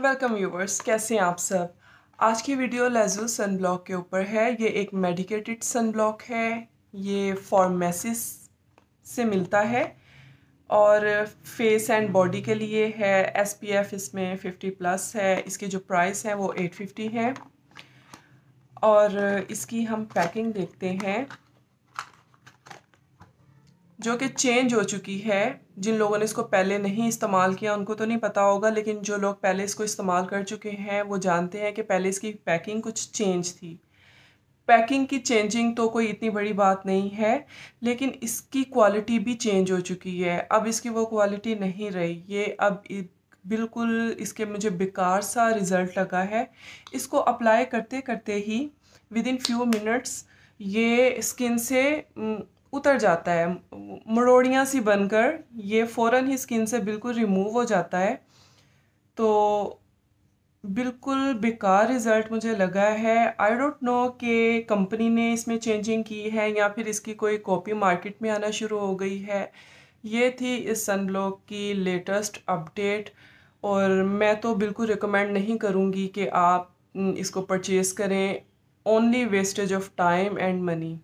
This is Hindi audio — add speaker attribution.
Speaker 1: वेलकम व्यूवर्स कैसे हैं आप सब आज की वीडियो लेजो सन ब्लॉक के ऊपर है ये एक मेडिकेटेड सन ब्लॉक है ये फॉर्मेसिस से मिलता है और फेस एंड बॉडी के लिए है एसपीएफ इसमें 50 प्लस है इसके जो प्राइस है वो 850 है और इसकी हम पैकिंग देखते हैं जो कि चेंज हो चुकी है जिन लोगों ने इसको पहले नहीं इस्तेमाल किया उनको तो नहीं पता होगा लेकिन जो लोग पहले इसको इस्तेमाल कर चुके हैं वो जानते हैं कि पहले इसकी पैकिंग कुछ चेंज थी पैकिंग की चेंजिंग तो कोई इतनी बड़ी बात नहीं है लेकिन इसकी क्वालिटी भी चेंज हो चुकी है अब इसकी वो क्वालिटी नहीं रही ये अब बिल्कुल इसके मुझे बेकार सा रिज़ल्ट लगा है इसको अप्लाई करते करते ही विद इन फ्यू मिनट्स ये स्किन से उतर जाता है मरोड़ियाँ सी बनकर ये फ़ौर ही स्किन से बिल्कुल रिमूव हो जाता है तो बिल्कुल बेकार रिज़ल्ट मुझे लगा है आई डोंट नो कि कंपनी ने इसमें चेंजिंग की है या फिर इसकी कोई कॉपी मार्केट में आना शुरू हो गई है ये थी इस सनब्लॉक की लेटेस्ट अपडेट और मैं तो बिल्कुल रिकमेंड नहीं करूँगी कि आप हम्म, इसको परचेज़ करें only wastage of time and money